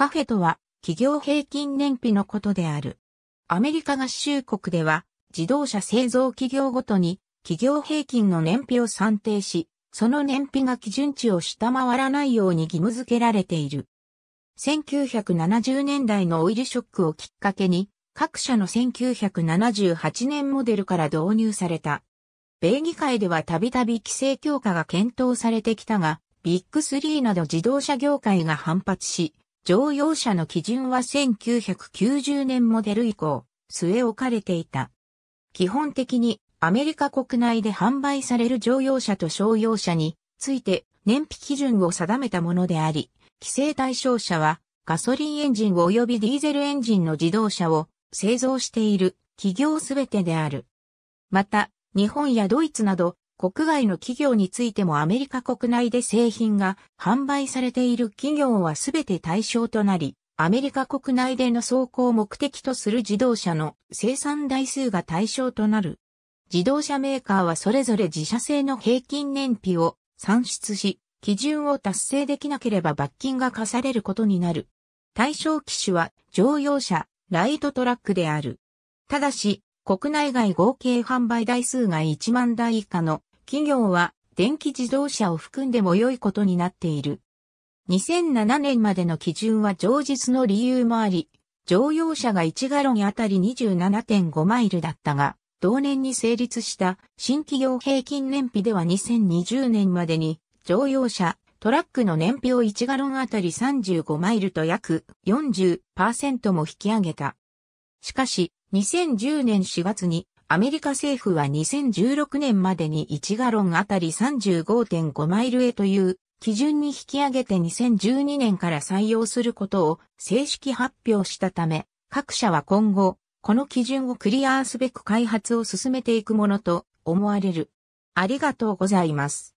カフェとは企業平均燃費のことである。アメリカ合衆国では自動車製造企業ごとに企業平均の燃費を算定し、その燃費が基準値を下回らないように義務付けられている。1970年代のオイルショックをきっかけに、各社の1978年モデルから導入された。米議会ではたびたび規制強化が検討されてきたが、ビッグ3など自動車業界が反発し、乗用車の基準は1990年モデル以降、据え置かれていた。基本的にアメリカ国内で販売される乗用車と商用車について燃費基準を定めたものであり、規制対象車はガソリンエンジン及びディーゼルエンジンの自動車を製造している企業すべてである。また、日本やドイツなど国外の企業についてもアメリカ国内で製品が販売されている企業はすべて対象となり、アメリカ国内での走行を目的とする自動車の生産台数が対象となる。自動車メーカーはそれぞれ自社製の平均燃費を算出し、基準を達成できなければ罰金が課されることになる。対象機種は乗用車、ライトトラックである。ただし、国内外合計販売台数が1万台以下の企業は電気自動車を含んでも良いことになっている。2007年までの基準は上述の理由もあり、乗用車が1ガロンあたり27.5マイルだったが、同年に成立した新企業平均燃費では2020年までに乗用車、トラックの燃費を1ガロンあたり35マイルと約40%も引き上げた。しかし、2010年4月にアメリカ政府は2016年までに1ガロンあたり35.5マイルへという基準に引き上げて2012年から採用することを正式発表したため、各社は今後、この基準をクリアすべく開発を進めていくものと思われる。ありがとうございます。